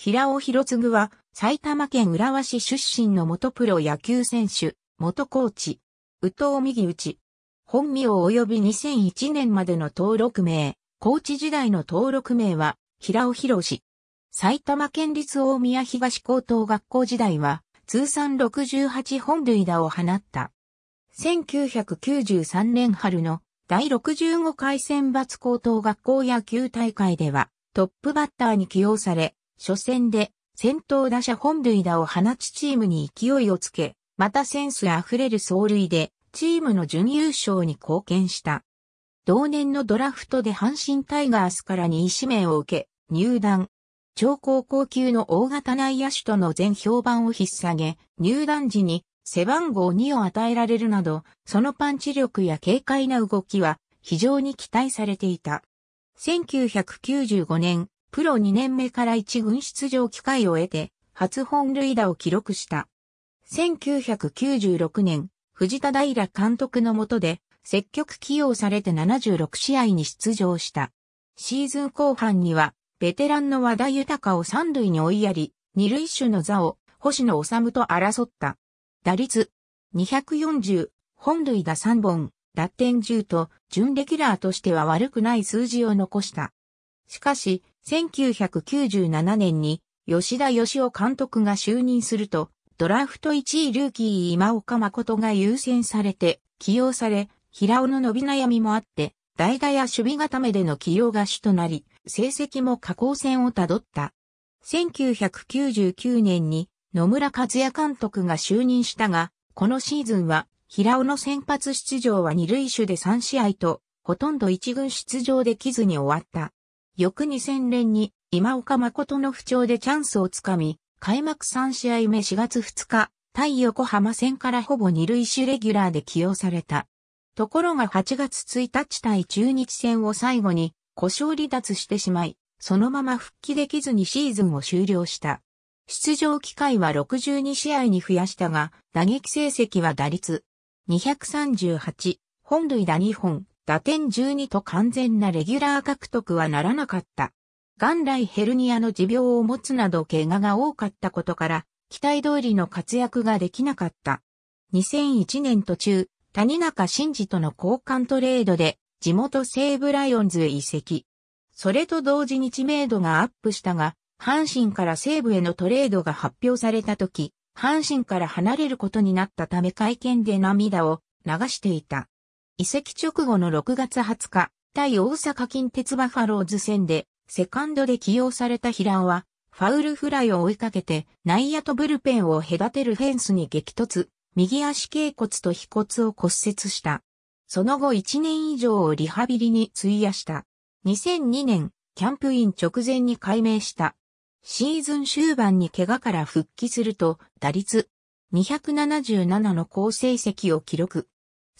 平尾博次は埼玉県浦和市出身の元プロ野球選手、元コーチ、宇藤右内。本名及び2001年までの登録名、コーチ時代の登録名は平尾博士。埼玉県立大宮東高等学校時代は通算68本塁打を放った。1993年春の第65回選抜高等学校野球大会ではトップバッターに起用され、初戦で先頭打者本塁打を放ちチームに勢いをつけ、またセンスあふれる走塁でチームの準優勝に貢献した。同年のドラフトで阪神タイガースから2位指名を受け、入団。超高校級の大型内野手との全評判を引っ下げ、入団時に背番号2を与えられるなど、そのパンチ力や軽快な動きは非常に期待されていた。1995年、プロ2年目から1軍出場機会を得て、初本塁打を記録した。1996年、藤田平監督の下で、積極起用されて76試合に出場した。シーズン後半には、ベテランの和田豊を三塁に追いやり、二塁手の座を星野治と争った。打率240、本塁打3本、打点10と、準レギュラーとしては悪くない数字を残した。しかし、1997年に吉田義雄監督が就任すると、ドラフト1位ルーキー今岡誠が優先されて起用され、平尾の伸び悩みもあって、代打や守備固めでの起用が主となり、成績も下降線をたどった。1999年に野村和也監督が就任したが、このシーズンは平尾の先発出場は二塁手で3試合と、ほとんど一軍出場できずに終わった。翌2000年に今岡誠の不調でチャンスをつかみ、開幕3試合目4月2日、対横浜戦からほぼ二塁手レギュラーで起用された。ところが8月1日対中日戦を最後に故障離脱してしまい、そのまま復帰できずにシーズンを終了した。出場機会は62試合に増やしたが、打撃成績は打率238、本塁打2本、打点12と完全なレギュラー獲得はならなかった。元来ヘルニアの持病を持つなど怪我が多かったことから、期待通りの活躍ができなかった。2001年途中、谷中慎嗣との交換トレードで、地元西武ライオンズへ移籍。それと同時に知名度がアップしたが、阪神から西武へのトレードが発表された時、阪神から離れることになったため会見で涙を流していた。移籍直後の6月20日、対大阪近鉄バファローズ戦で、セカンドで起用された平尾は、ファウルフライを追いかけて、内野とブルペンを隔てるフェンスに激突、右足脛骨と皮骨を骨折した。その後1年以上をリハビリに費やした。2002年、キャンプイン直前に改名した。シーズン終盤に怪我から復帰すると、打率277の好成績を記録。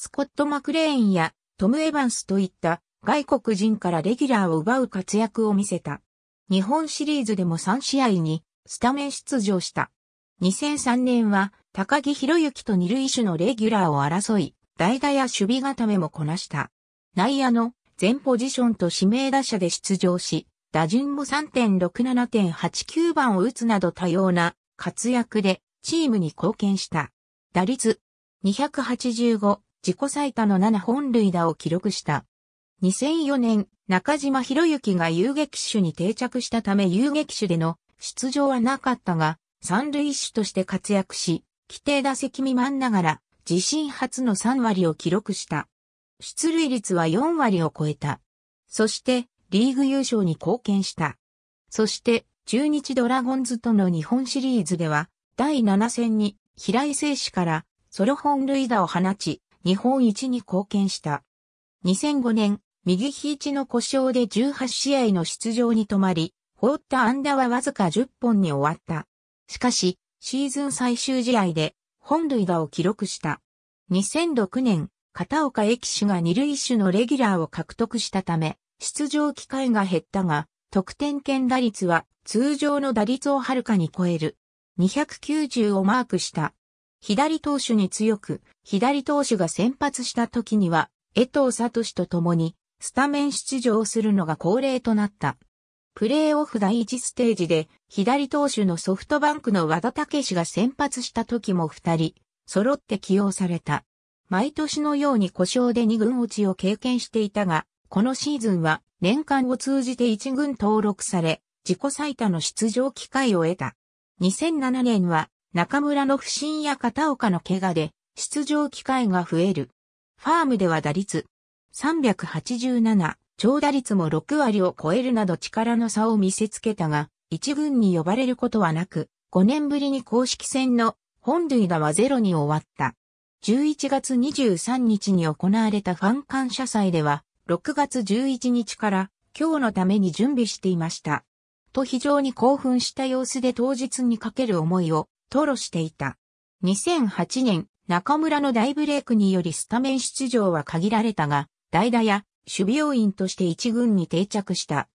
スコット・マクレーンやトム・エヴァンスといった外国人からレギュラーを奪う活躍を見せた。日本シリーズでも3試合にスタメン出場した。2003年は高木博之と二塁手のレギュラーを争い、代打や守備固めもこなした。内野の全ポジションと指名打者で出場し、打順も3.67.89番を打つなど多様な活躍でチームに貢献した。打率285、自己最多の7本塁打を記録した。2004年、中島博之が遊撃手に定着したため遊撃手での出場はなかったが、三塁手として活躍し、規定打席未満ながら、自身初の3割を記録した。出塁率は4割を超えた。そして、リーグ優勝に貢献した。そして、中日ドラゴンズとの日本シリーズでは、第7戦に平井選手からソロ本塁打を放ち、日本一に貢献した。2005年、右肘の故障で18試合の出場に止まり、放った安打はわずか10本に終わった。しかし、シーズン最終試合で本塁打を記録した。2006年、片岡駅手が二塁手のレギュラーを獲得したため、出場機会が減ったが、得点圏打率は通常の打率をはるかに超える。290をマークした。左投手に強く、左投手が先発した時には、江藤聡と共に、スタメン出場するのが恒例となった。プレーオフ第一ステージで、左投手のソフトバンクの和田武史が先発した時も二人、揃って起用された。毎年のように故障で二軍落ちを経験していたが、このシーズンは年間を通じて一軍登録され、自己最多の出場機会を得た。2007年は中村の不審や片岡の怪我で出場機会が増える。ファームでは打率387、長打率も6割を超えるなど力の差を見せつけたが、一軍に呼ばれることはなく、5年ぶりに公式戦の本塁打はゼロに終わった。11月23日に行われたファン感謝祭では、6月11日から今日のために準備していました。と非常に興奮した様子で当日にかける思いを吐露していた。2008年、中村の大ブレイクによりスタメン出場は限られたが、代打や守備要員として一軍に定着した。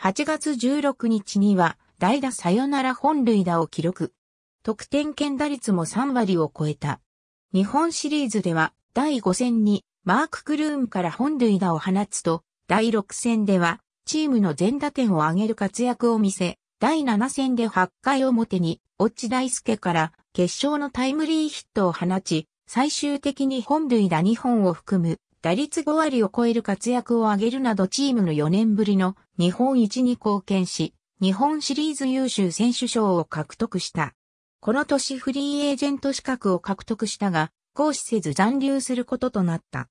8月16日には、代打サヨナラ本塁打を記録。得点圏打率も3割を超えた。日本シリーズでは、第5戦にマーク・クルーンから本塁打を放つと、第6戦では、チームの全打点を挙げる活躍を見せ、第7戦で8回表にオッチ大輔から決勝のタイムリーヒットを放ち、最終的に本塁打2本を含む打率5割を超える活躍を上げるなどチームの4年ぶりの日本一に貢献し、日本シリーズ優秀選手賞を獲得した。この年フリーエージェント資格を獲得したが、行使せず残留することとなった。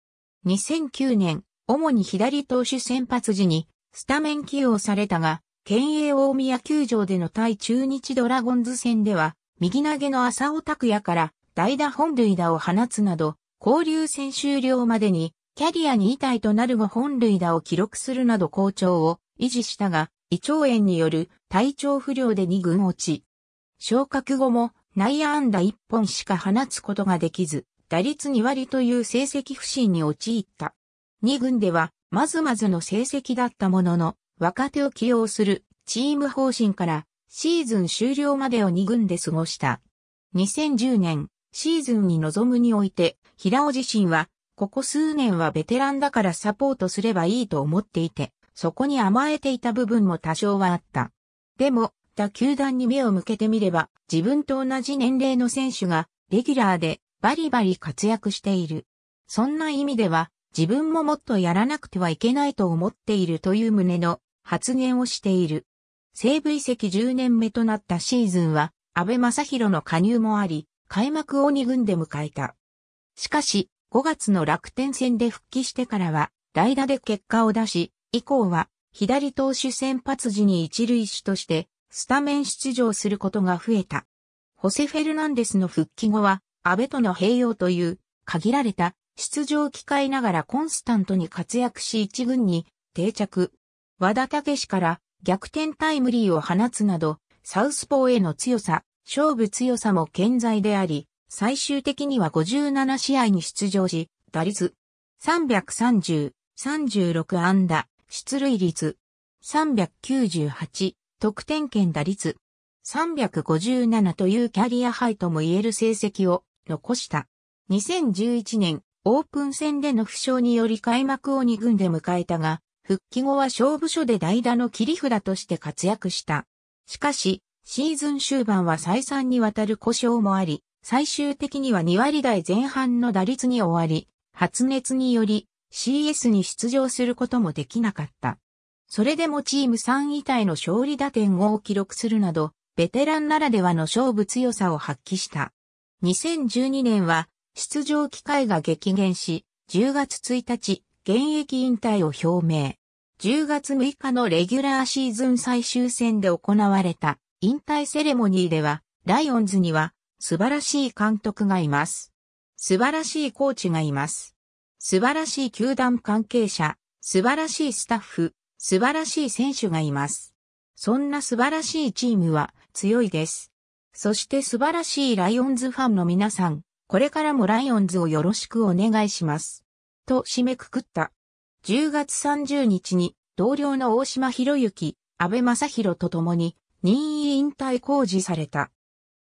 2009年、主に左投手先発時にスタメン起用されたが、県営大宮球場での対中日ドラゴンズ戦では、右投げの浅尾拓也から代打本塁打を放つなど、交流戦終了までに、キャリアに遺体となる5本塁打を記録するなど好調を維持したが、胃腸炎による体調不良で2軍落ち。昇格後も内野安打1本しか放つことができず、打率2割という成績不振に陥った。2軍では、まずまずの成績だったものの、若手を起用するチーム方針からシーズン終了までを2軍で過ごした。2010年、シーズンに臨むにおいて、平尾自身は、ここ数年はベテランだからサポートすればいいと思っていて、そこに甘えていた部分も多少はあった。でも、他球団に目を向けてみれば、自分と同じ年齢の選手が、レギュラーで、バリバリ活躍している。そんな意味では、自分ももっとやらなくてはいけないと思っているという旨の発言をしている。西部移籍10年目となったシーズンは、安倍正宏の加入もあり、開幕を2軍で迎えた。しかし、5月の楽天戦で復帰してからは、代打で結果を出し、以降は、左投手先発時に一塁手として、スタメン出場することが増えた。ホセ・フェルナンデスの復帰後は、安倍との併用という、限られた、出場機会ながらコンスタントに活躍し一軍に定着。和田武史から逆転タイムリーを放つなど、サウスポーへの強さ、勝負強さも健在であり、最終的には57試合に出場し、打率330、36安打、出塁率398、得点圏打率357というキャリアハイとも言える成績を残した。2011年オープン戦での負傷により開幕を2軍で迎えたが、復帰後は勝負所で代打の切り札として活躍した。しかし、シーズン終盤は再三にわたる故障もあり、最終的には2割台前半の打率に終わり、発熱により CS に出場することもできなかった。それでもチーム3位体の勝利打点を記録するなど、ベテランならではの勝負強さを発揮した。2012年は出場機会が激減し、10月1日、現役引退を表明。10月6日のレギュラーシーズン最終戦で行われた引退セレモニーでは、ライオンズには素晴らしい監督がいます。素晴らしいコーチがいます。素晴らしい球団関係者、素晴らしいスタッフ、素晴らしい選手がいます。そんな素晴らしいチームは強いです。そして素晴らしいライオンズファンの皆さん、これからもライオンズをよろしくお願いします。と締めくくった。10月30日に同僚の大島博之、安倍正宏と共に任意引退公示された。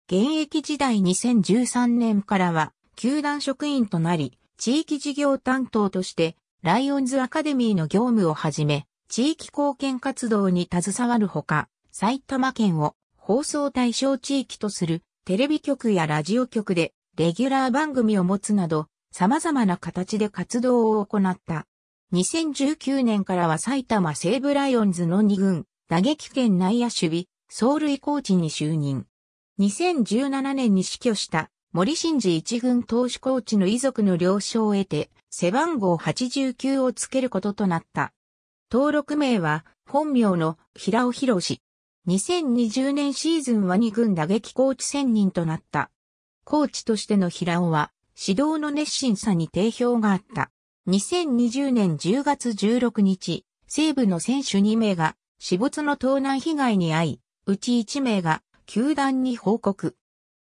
現役時代2013年からは球団職員となり、地域事業担当としてライオンズアカデミーの業務をはじめ、地域貢献活動に携わるほか、埼玉県を放送対象地域とするテレビ局やラジオ局でレギュラー番組を持つなど、様々な形で活動を行った。2019年からは埼玉西武ライオンズの2軍、打撃圏内野守備、走塁コーチに就任。2017年に死去した森真治一軍投手コーチの遺族の了承を得て、背番号89をつけることとなった。登録名は本名の平尾博士。2020年シーズンは2軍打撃コーチ専任となった。コーチとしての平尾は指導の熱心さに定評があった。2020年10月16日、西部の選手2名が死没の盗難被害に遭い、うち1名が球団に報告。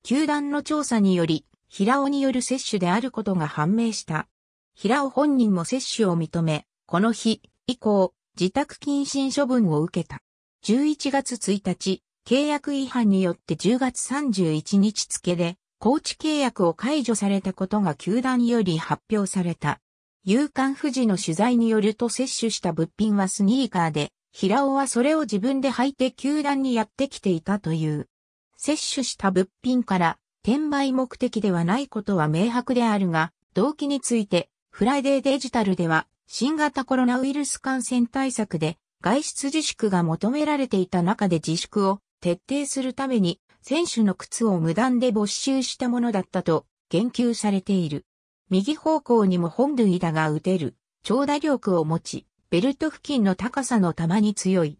球団の調査により、平尾による接種であることが判明した。平尾本人も接種を認め、この日以降、自宅謹慎処分を受けた。11月1日、契約違反によって10月31日付で、コーチ契約を解除されたことが球団より発表された。夕刊富士の取材によると摂取した物品はスニーカーで、平尾はそれを自分で履いて球団にやってきていたという。摂取した物品から転売目的ではないことは明白であるが、動機について、フライデーデジタルでは、新型コロナウイルス感染対策で、外出自粛が求められていた中で自粛を徹底するために、選手の靴を無断で没収したものだったと言及されている。右方向にも本塁打が打てる、長打力を持ち、ベルト付近の高さの球に強い。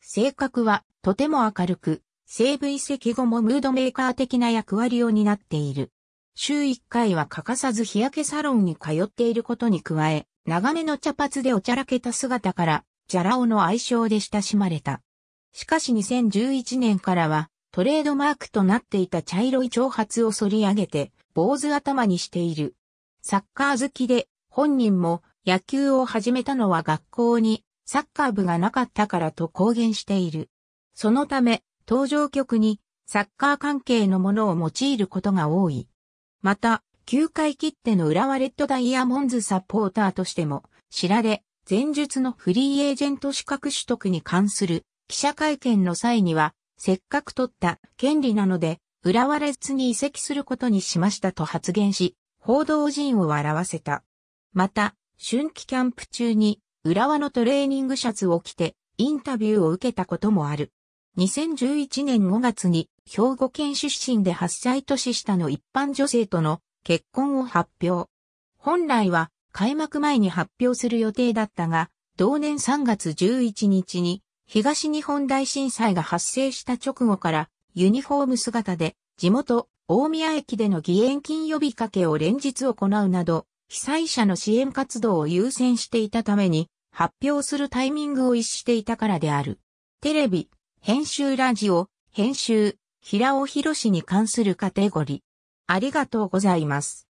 性格はとても明るく、西部遺跡後もムードメーカー的な役割を担っている。週1回は欠かさず日焼けサロンに通っていることに加え、長めの茶髪でおちゃらけた姿から、ジャラオの愛称で親しまれた。しかし2011年からは、トレードマークとなっていた茶色い長髪を反り上げて、坊主頭にしている。サッカー好きで、本人も野球を始めたのは学校にサッカー部がなかったからと公言している。そのため、登場曲にサッカー関係のものを用いることが多い。また、球界切手の浦和レッドダイヤモンズサポーターとしても知られ、前述のフリーエージェント資格取得に関する記者会見の際にはせっかく取った権利なので、浦和レッズに移籍することにしましたと発言し、報道陣を笑わせた。また、春季キャンプ中に、浦和のトレーニングシャツを着て、インタビューを受けたこともある。2011年5月に、兵庫県出身で8歳年下の一般女性との結婚を発表。本来は開幕前に発表する予定だったが、同年3月11日に東日本大震災が発生した直後からユニフォーム姿で地元大宮駅での義援金呼びかけを連日行うなど被災者の支援活動を優先していたために発表するタイミングを逸していたからである。テレビ、編集ラジオ、編集、平尾博士に関するカテゴリー。ありがとうございます。